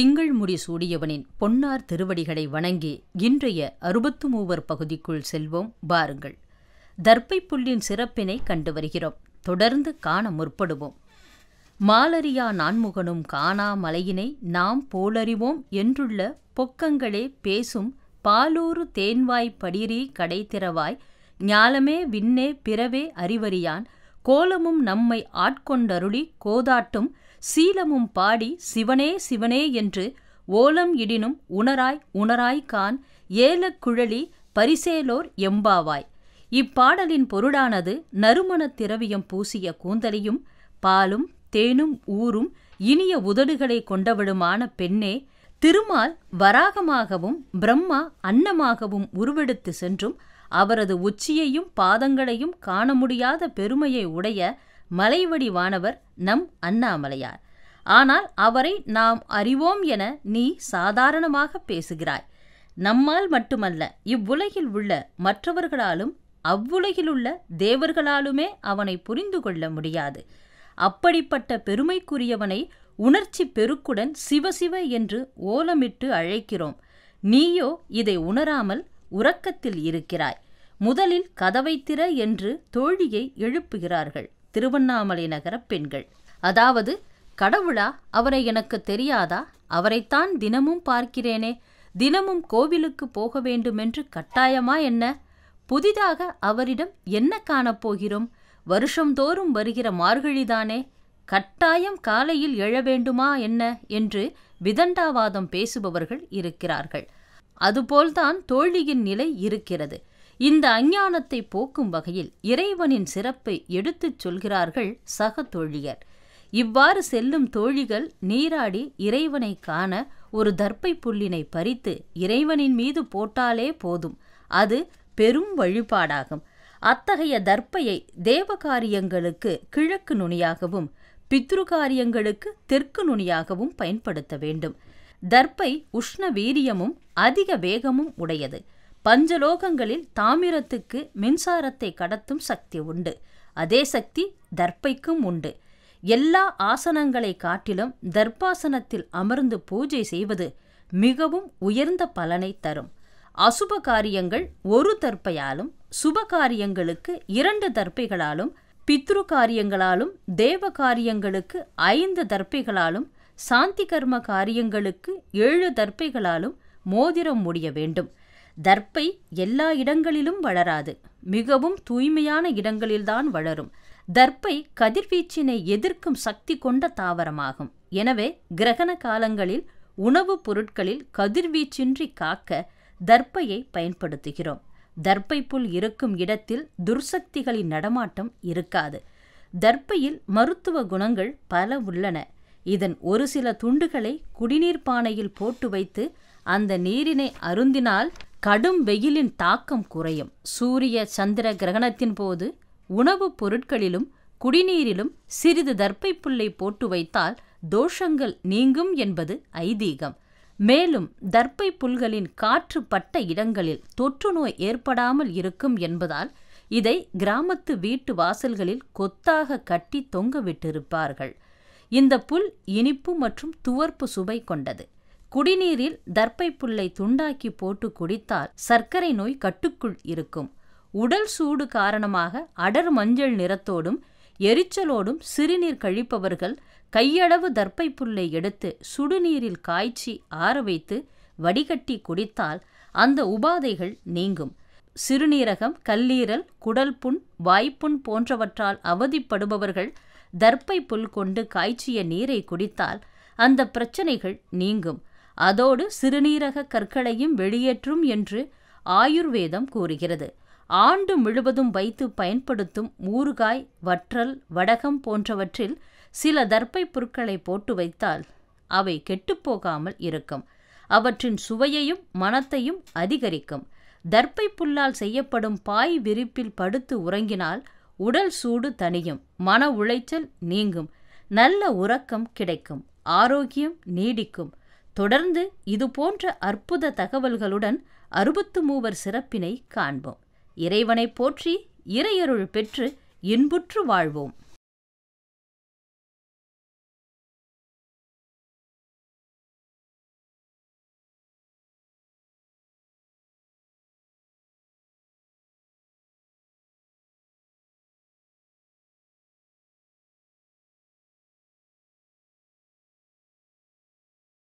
திங்கள் முடி சூடியவனின் பொன்னார் திருவடிகளை வணங்கி இன்றைய அறுபத்து மூவர் பகுதிக்குள் செல்வோம் பாருங்கள் தர்ப்பை புல்லின் சிறப்பினை கண்டு வருகிறோம் தொடர்ந்து காண முற்படுவோம் மாலரியா நான்முகனும் காணா மலையினை நாம் போலறிவோம் என்றுள்ள பொக்கங்களே பேசும் பாலூறு தேன்வாய் படிரி கடைத்திறவாய் ஞாலமே விண்ணே பிறவே அறிவறியான் கோலமும் நம்மை ஆட்கொண்டருளி கோதாட்டும் சீலமும் பாடி சிவனே சிவனே என்று ஓலம் இடினும் உணராய் உணராய் ஏலக் ஏலக்குழலி பரிசேலோர் எம்பாவாய் இப்பாடலின் பொருளானது நறுமணத் திரவியம் பூசிய கூந்தலியும் பாலும் தேனும் ஊரும் இனிய உதடுகளை கொண்டவளுமான பெண்ணே திருமால் வராகமாகவும் பிரம்மா அன்னமாகவும் உருவெடுத்து சென்றும் அவரது உச்சியையும் பாதங்களையும் காண முடியாத பெருமையை உடைய மலைவடி வானவர் நம் அண்ணாமலையார் ஆனால் அவரை நாம் அறிவோம் என நீ சாதாரணமாக பேசுகிறாய் நம்மால் மட்டுமல்ல இவ்வுலகில் உள்ள மற்றவர்களாலும் அவ்வுலகிலுள்ள தேவர்களாலுமே அவனை புரிந்து கொள்ள முடியாது அப்படிப்பட்ட பெருமைக்குரியவனை உணர்ச்சி பெருக்குடன் சிவசிவ என்று ஓலமிட்டு அழைக்கிறோம் நீயோ இதை உணராமல் உறக்கத்தில் இருக்கிறாய் முதலில் கதவை திற என்று தோழியை எழுப்புகிறார்கள் திருவண்ணாமலை நகர பெண்கள் அதாவது கடவுளா அவரை எனக்கு தெரியாதா அவரைத்தான் தினமும் பார்க்கிறேனே தினமும் கோவிலுக்கு போக வேண்டுமென்று கட்டாயமா என்ன புதிதாக அவரிடம் என்ன காணப்போகிறோம் வருஷந்தோறும் வருகிற மார்கழிதானே கட்டாயம் காலையில் எழ வேண்டுமா என்ன என்று விதண்டாவாதம் பேசுபவர்கள் இருக்கிறார்கள் அதுபோல்தான் தோழியின் நிலை இருக்கிறது இந்த அஞ்ஞானத்தை போக்கும் வகையில் இறைவனின் சிறப்பை எடுத்துச் சொல்கிறார்கள் சக தோழியர் இவ்வாறு செல்லும் தோழிகள் நீராடி இறைவனை காண ஒரு தர்ப்பை புள்ளினை பறித்து இறைவனின் மீது போட்டாலே போதும் அது பெரும் வழிபாடாகும் அத்தகைய தர்ப்பையை தேவ காரியங்களுக்கு கிழக்கு நுனியாகவும் பித்ரு காரியங்களுக்கு தெற்கு நுனியாகவும் பயன்படுத்த வேண்டும் தர்ப்பை உஷ்ண வீரியமும் அதிக வேகமும் உடையது பஞ்சலோகங்களில் தாமிரத்துக்கு மின்சாரத்தை கடத்தும் சக்தி உண்டு அதே சக்தி தர்ப்பைக்கும் உண்டு எல்லா ஆசனங்களை காட்டிலும் தர்ப்பாசனத்தில் அமர்ந்து பூஜை செய்வது மிகவும் உயர்ந்த பலனை தரும் அசுப காரியங்கள் ஒரு தர்ப்பையாலும் சுப காரியங்களுக்கு இரண்டு தர்ப்பைகளாலும் பித்ரு காரியங்களாலும் தேவ காரியங்களுக்கு ஐந்து தர்ப்பைகளாலும் சாந்தி கர்ம காரியங்களுக்கு ஏழு தர்ப்பைகளாலும் மோதிரம் முடிய வேண்டும் தர்ப்பை எல்லா இடங்களிலும் வளராது மிகவும் தூய்மையான இடங்களில்தான் வளரும் தர்ப்பை கதிர்வீச்சினை எதிர்க்கும் சக்தி கொண்ட தாவரமாகும் எனவே கிரகண காலங்களில் உணவுப் பொருட்களில் கதிர்வீச்சின்றி காக்க தர்ப்பையை பயன்படுத்துகிறோம் தர்ப்பை புல் இருக்கும் இடத்தில் துர்சக்திகளின் நடமாட்டம் இருக்காது தர்ப்பையில் மருத்துவ குணங்கள் பல உள்ளன இதன் ஒரு சில துண்டுகளை குடிநீர் பானையில் போட்டு வைத்து அந்த நீரினை அருந்தினால் கடும் வெயிலின் தாக்கம் குறையும் சூரிய சந்திர கிரகணத்தின் போது உணவுப் பொருட்களிலும் குடிநீரிலும் சிறிது தர்ப்பை புல்லை போட்டு வைத்தால் தோஷங்கள் நீங்கும் என்பது ஐதீகம் மேலும் தர்ப்பை புல்களின் காற்று பட்ட இடங்களில் தொற்றுநோய் ஏற்படாமல் இருக்கும் என்பதால் இதை கிராமத்து வீட்டு வாசல்களில் கொத்தாக கட்டி தொங்கவிட்டிருப்பார்கள் இந்த புல் இனிப்பு மற்றும் துவர்ப்பு சுவை கொண்டது குடிநீரில் தர்ப்பை புல்லை துண்டாக்கி போட்டு குடித்தால் சர்க்கரை நோய் கட்டுக்குள் இருக்கும் உடல் சூடு காரணமாக அடர் மஞ்சள் நிறத்தோடும் எரிச்சலோடும் சிறுநீர் கழிப்பவர்கள் கையளவு தர்ப்பை புல்லை எடுத்து சுடுநீரில் காய்ச்சி ஆற வைத்து வடிகட்டி குடித்தால் அந்த உபாதைகள் நீங்கும் சிறுநீரகம் கல்லீரல் குடல் புண் வாய்ப்புண் போன்றவற்றால் அவதிப்படுபவர்கள் தர்ப்பை புல் கொண்டு காய்ச்சிய நீரை குடித்தால் அந்த பிரச்சனைகள் நீங்கும் அதோடு சிறுநீரக கற்களையும் வெளியேற்றும் என்று ஆயுர்வேதம் கூறுகிறது ஆண்டு முழுவதும் வைத்து பயன்படுத்தும் ஊறுகாய் வற்றல் வடகம் போன்றவற்றில் சில தர்ப்பை பொருட்களை போட்டு வைத்தால் அவை கெட்டுப்போகாமல் இருக்கும் அவற்றின் சுவையையும் மனத்தையும் அதிகரிக்கும் தர்ப்பை புல்லால் செய்யப்படும் பாய் விரிப்பில் படுத்து உறங்கினால் உடல் சூடு தணியும் மன உளைச்சல் நீங்கும் நல்ல உறக்கம் கிடைக்கும் ஆரோக்கியம் நீடிக்கும் தொடர்ந்து இது போன்ற அற்புத தகவல்களுடன் அறுபத்து மூவர் சிறப்பினை காண்போம் இறைவனை போற்றி இறையருள் பெற்று இன்புற்று வாழ்வோம்